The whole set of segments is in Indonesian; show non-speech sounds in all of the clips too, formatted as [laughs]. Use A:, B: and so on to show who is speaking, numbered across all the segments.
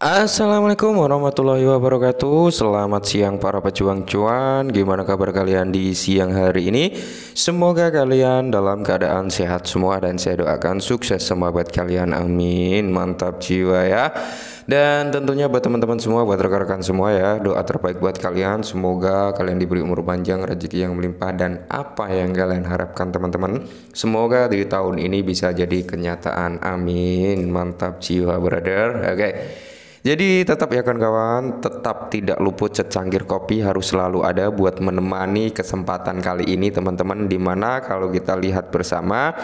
A: Assalamualaikum warahmatullahi wabarakatuh Selamat siang para pejuang cuan Gimana kabar kalian di siang hari ini Semoga kalian dalam keadaan sehat semua Dan saya doakan sukses semua buat kalian Amin Mantap jiwa ya dan tentunya buat teman-teman semua, buat rekan-rekan semua ya, doa terbaik buat kalian. Semoga kalian diberi umur panjang, rezeki yang melimpah dan apa yang kalian harapkan teman-teman. Semoga di tahun ini bisa jadi kenyataan. Amin. Mantap jiwa, brother. Oke. Okay. Jadi tetap ya kawan-kawan, tetap tidak luput secangkir kopi harus selalu ada buat menemani kesempatan kali ini teman-teman dimana kalau kita lihat bersama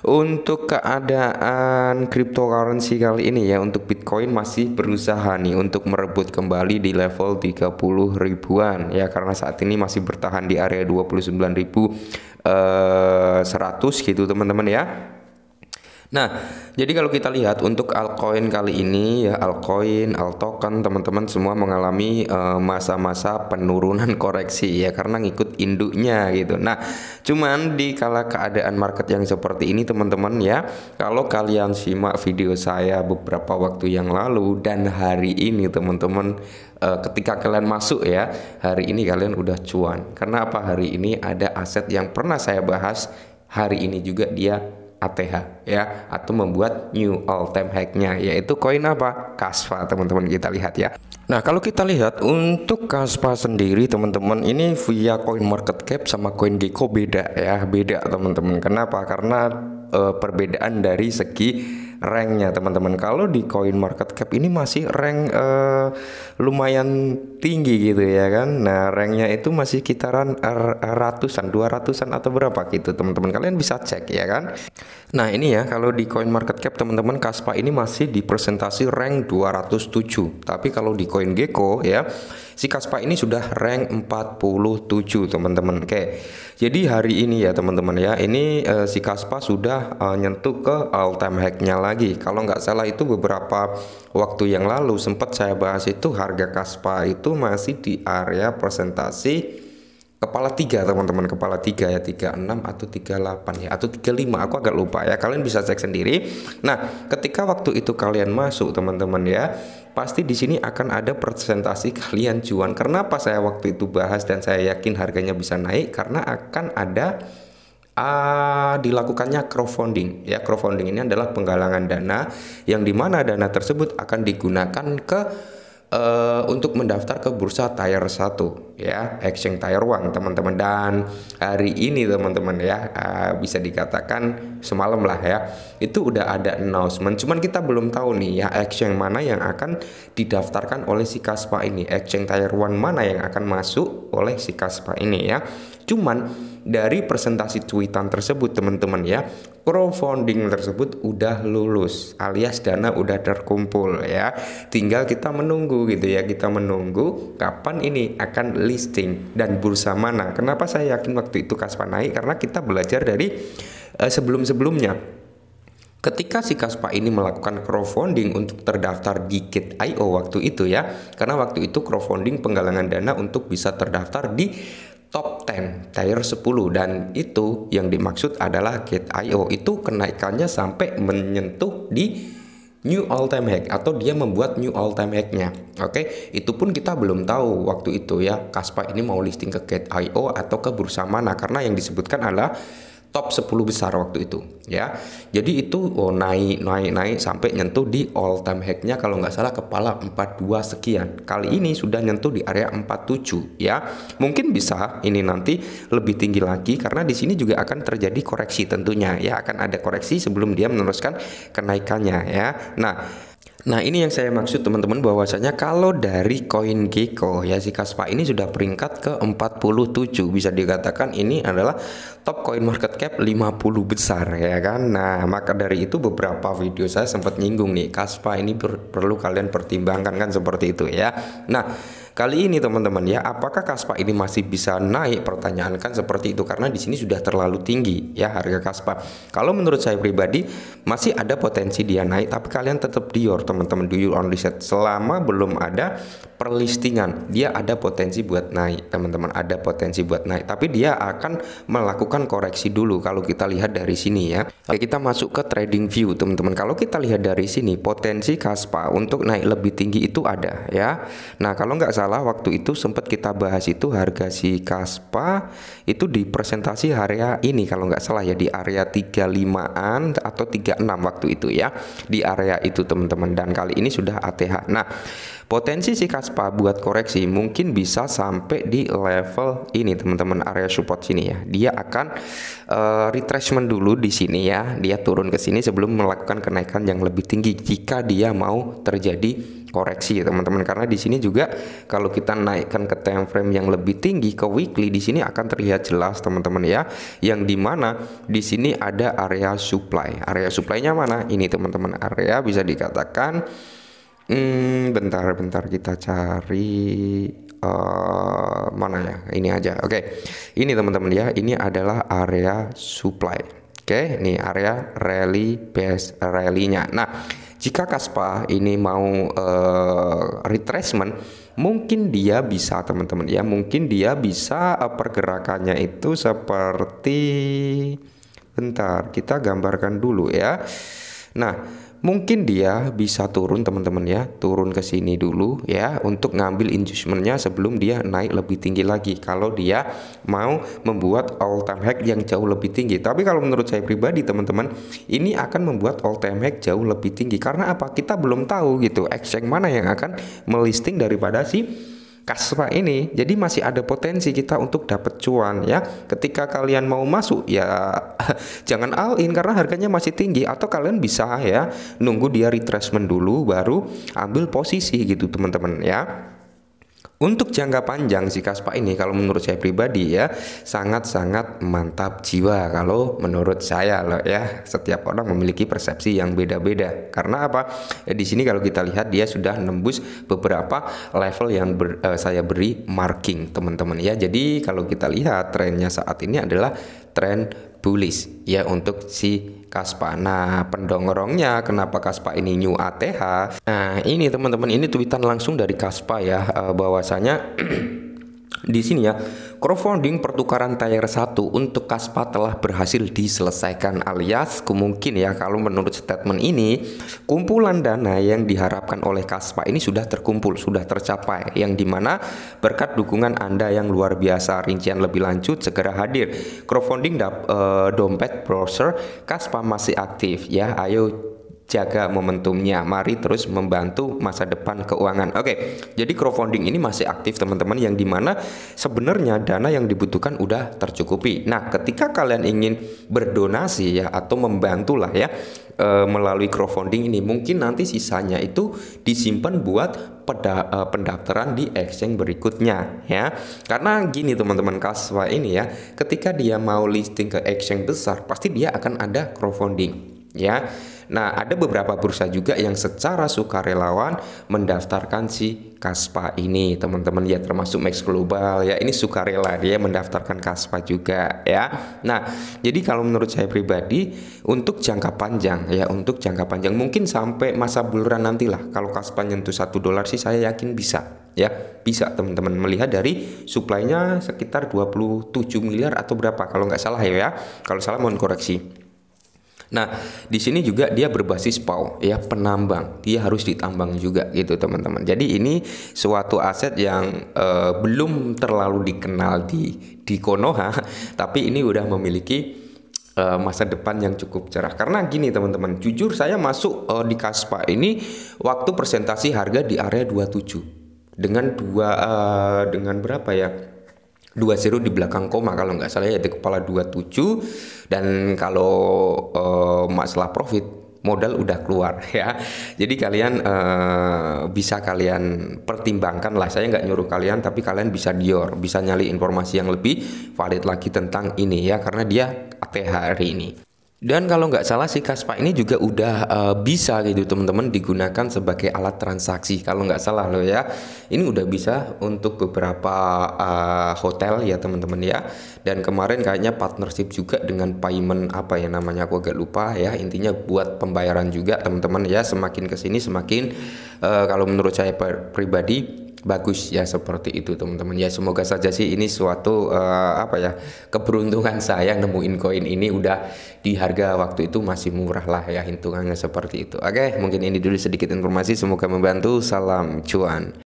A: untuk keadaan cryptocurrency kali ini ya untuk Bitcoin masih berusaha nih untuk merebut kembali di level 30 ribuan ya karena saat ini masih bertahan di area 29.100 eh, gitu teman-teman ya. Nah, jadi kalau kita lihat untuk altcoin kali ini ya altcoin, altoken teman-teman semua mengalami eh, masa-masa e, penurunan [laughs] koreksi ya karena ngikut induknya gitu. Nah, cuman di kala keadaan market yang seperti ini teman-teman ya, kalau kalian simak video saya beberapa waktu yang lalu dan hari ini teman-teman e, ketika kalian masuk ya, hari ini kalian udah cuan. Karena apa? Hari ini ada aset yang pernah saya bahas hari ini juga dia ATH ya atau membuat new all time high-nya yaitu koin apa? Kaspa teman-teman kita lihat ya. Nah, kalau kita lihat untuk Kaspa sendiri teman-teman ini via coin market cap sama koin Gecko beda ya, beda teman-teman. Kenapa? Karena eh, perbedaan dari segi ranknya teman-teman. Kalau di Coin Market Cap ini masih rank uh, lumayan tinggi gitu ya kan. Nah ranknya itu masih kitaran er, ratusan, dua ratusan atau berapa gitu teman-teman. Kalian bisa cek ya kan. Nah ini ya kalau di Coin Market Cap teman-teman Kaspa ini masih di presentasi rank 207. Tapi kalau di Coin Gecko ya si Kaspa ini sudah rank 47 teman-teman. Oke. Jadi hari ini ya teman-teman ya ini uh, si Kaspa sudah uh, nyentuh ke all time hack nya lah lagi. Kalau nggak salah itu beberapa waktu yang lalu sempat saya bahas itu harga Kaspa itu masih di area presentasi kepala tiga teman-teman kepala tiga ya 36 atau 38 ya atau 35 aku agak lupa ya kalian bisa cek sendiri nah ketika waktu itu kalian masuk teman-teman ya pasti di sini akan ada presentasi kalian cuan kenapa saya waktu itu bahas dan saya yakin harganya bisa naik karena akan ada uh, dilakukannya crowdfunding. Ya, crowdfunding ini adalah penggalangan dana yang dimana dana tersebut akan digunakan ke uh, untuk mendaftar ke bursa Tier 1 ya, Exchange Tier 1 teman-teman dan hari ini teman-teman ya uh, bisa dikatakan semalam lah ya. Itu udah ada announcement, cuman kita belum tahu nih ya exchange mana yang akan didaftarkan oleh si Kaspa ini, exchange Tier 1 mana yang akan masuk oleh si Kaspa ini ya. Cuman dari presentasi cuitan tersebut teman-teman ya, crowdfunding tersebut udah lulus alias dana udah terkumpul ya. Tinggal kita menunggu gitu ya, kita menunggu kapan ini akan listing dan bursa mana. Kenapa saya yakin waktu itu Kaspa naik? Karena kita belajar dari uh, sebelum-sebelumnya Ketika si Kaspa ini melakukan crowdfunding untuk terdaftar di io waktu itu ya, karena waktu itu crowdfunding penggalangan dana untuk bisa terdaftar di top 10 tier 10 dan itu yang dimaksud adalah gate IO itu kenaikannya sampai menyentuh di new all time high atau dia membuat new all time high-nya. Oke, okay? itu pun kita belum tahu waktu itu ya Kaspa ini mau listing ke gate IO atau ke bursa mana karena yang disebutkan adalah top 10 besar waktu itu ya. Jadi itu oh, naik naik naik sampai nyentuh di all time high-nya kalau nggak salah kepala 42 sekian. Kali ini sudah nyentuh di area 47 ya. Mungkin bisa ini nanti lebih tinggi lagi karena di sini juga akan terjadi koreksi tentunya ya akan ada koreksi sebelum dia meneruskan kenaikannya ya. Nah, Nah ini yang saya maksud teman-teman bahwasanya kalau dari koin Gecko ya si Kaspa ini sudah peringkat ke 47 bisa dikatakan ini adalah top coin market cap 50 besar ya kan. Nah maka dari itu beberapa video saya sempat nyinggung nih Kaspa ini perlu kalian pertimbangkan kan seperti itu ya. Nah Kali ini teman-teman ya, apakah Kaspa ini masih bisa naik? Pertanyaan kan seperti itu karena di sini sudah terlalu tinggi ya harga Kaspa. Kalau menurut saya pribadi masih ada potensi dia naik, tapi kalian tetap dior teman-teman do your own research selama belum ada perlistingan. Dia ada potensi buat naik, teman-teman, ada potensi buat naik, tapi dia akan melakukan koreksi dulu kalau kita lihat dari sini ya. Oke, kita masuk ke trading view, teman-teman. Kalau kita lihat dari sini potensi Kaspa untuk naik lebih tinggi itu ada ya. Nah, kalau nggak salah salah waktu itu sempat kita bahas itu harga si Kaspa itu di presentasi area ini kalau nggak salah ya di area 35-an atau 36 waktu itu ya di area itu teman-teman dan kali ini sudah ATH. Nah, potensi si Kaspa buat koreksi mungkin bisa sampai di level ini teman-teman area support sini ya. Dia akan uh, eh, retracement dulu di sini ya. Dia turun ke sini sebelum melakukan kenaikan yang lebih tinggi jika dia mau terjadi koreksi ya teman-teman karena di sini juga kalau kita naikkan ke time frame yang lebih tinggi ke weekly di sini akan terlihat jelas teman-teman ya yang dimana di sini ada area supply area supply-nya mana ini teman-teman area bisa dikatakan bentar hmm, bentar bentar kita cari uh, mana ya ini aja oke okay. ini teman-teman ya ini adalah area supply oke okay? ini area rally base rally-nya nah jika Kaspa ini mau uh, retracement, mungkin dia bisa teman-teman ya, mungkin dia bisa uh, pergerakannya itu seperti bentar, kita gambarkan dulu ya. Nah, mungkin dia bisa turun teman-teman ya turun ke sini dulu ya untuk ngambil inducementnya sebelum dia naik lebih tinggi lagi kalau dia mau membuat all time high yang jauh lebih tinggi tapi kalau menurut saya pribadi teman-teman ini akan membuat all time high jauh lebih tinggi karena apa kita belum tahu gitu exchange mana yang akan melisting daripada si kasra ini jadi masih ada potensi kita untuk dapat cuan ya ketika kalian mau masuk ya [laughs] jangan all in karena harganya masih tinggi atau kalian bisa ya nunggu dia retracement dulu baru ambil posisi gitu teman-teman ya untuk jangka panjang si Kaspa ini kalau menurut saya pribadi ya sangat-sangat mantap jiwa kalau menurut saya loh ya. Setiap orang memiliki persepsi yang beda-beda. Karena apa? Ya, di sini kalau kita lihat dia sudah nembus beberapa level yang ber, uh, saya beri marking teman-teman ya. Jadi kalau kita lihat trennya saat ini adalah tren bullish ya untuk si Kaspa. Nah, pendongrongnya kenapa Kaspa ini new ATH? Nah, ini teman-teman ini tweetan langsung dari Kaspa ya eh, bahwasanya [clears throat] Di sini ya, crowdfunding pertukaran tayar satu untuk Kaspa telah berhasil diselesaikan alias kemungkin ya kalau menurut statement ini kumpulan dana yang diharapkan oleh Kaspa ini sudah terkumpul, sudah tercapai yang dimana berkat dukungan Anda yang luar biasa rincian lebih lanjut segera hadir crowdfunding dap, e, dompet browser Kaspa masih aktif ya ayo jaga momentumnya. Mari terus membantu masa depan keuangan. Oke, jadi crowdfunding ini masih aktif teman-teman yang dimana sebenarnya dana yang dibutuhkan udah tercukupi. Nah, ketika kalian ingin berdonasi ya atau membantu lah ya e, melalui crowdfunding ini, mungkin nanti sisanya itu disimpan buat peda, e, pendaftaran di exchange berikutnya ya. Karena gini teman-teman kaswa ini ya, ketika dia mau listing ke exchange besar, pasti dia akan ada crowdfunding ya. Nah, ada beberapa bursa juga yang secara sukarelawan mendaftarkan si Kaspa ini, teman-teman ya termasuk Max Global ya. Ini sukarela dia mendaftarkan Kaspa juga ya. Nah, jadi kalau menurut saya pribadi untuk jangka panjang ya, untuk jangka panjang mungkin sampai masa buluran nantilah kalau Kaspa nyentuh satu dolar sih saya yakin bisa ya bisa teman-teman melihat dari suplainya sekitar 27 miliar atau berapa kalau nggak salah ya ya kalau salah mohon koreksi Nah, di sini juga dia berbasis pau ya penambang. Dia harus ditambang juga gitu, teman-teman. Jadi ini suatu aset yang eh, belum terlalu dikenal di di Konoha, [laughs] tapi ini udah memiliki eh, masa depan yang cukup cerah karena gini teman-teman jujur saya masuk eh, di Kaspa ini waktu presentasi harga di area 27 dengan dua eh, dengan berapa ya dua zero di belakang koma kalau nggak salah ya di kepala 27 dan kalau uh, masalah profit modal udah keluar [laughs] ya jadi kalian uh, bisa kalian pertimbangkan lah saya nggak nyuruh kalian tapi kalian bisa dior bisa nyali informasi yang lebih valid lagi tentang ini ya karena dia ATH hari ini dan kalau nggak salah si Kaspa ini juga udah uh, bisa gitu teman-teman digunakan sebagai alat transaksi kalau nggak salah loh ya. Ini udah bisa untuk beberapa uh, hotel ya teman-teman ya. Dan kemarin kayaknya partnership juga dengan payment apa ya namanya aku agak lupa ya. Intinya buat pembayaran juga teman-teman ya. Semakin kesini semakin uh, kalau menurut saya pribadi bagus ya seperti itu teman-teman ya semoga saja sih ini suatu uh, apa ya keberuntungan [laughs] saya nemuin koin ini udah di harga waktu itu masih murah lah ya hitungannya seperti itu oke mungkin ini dulu sedikit informasi semoga membantu salam cuan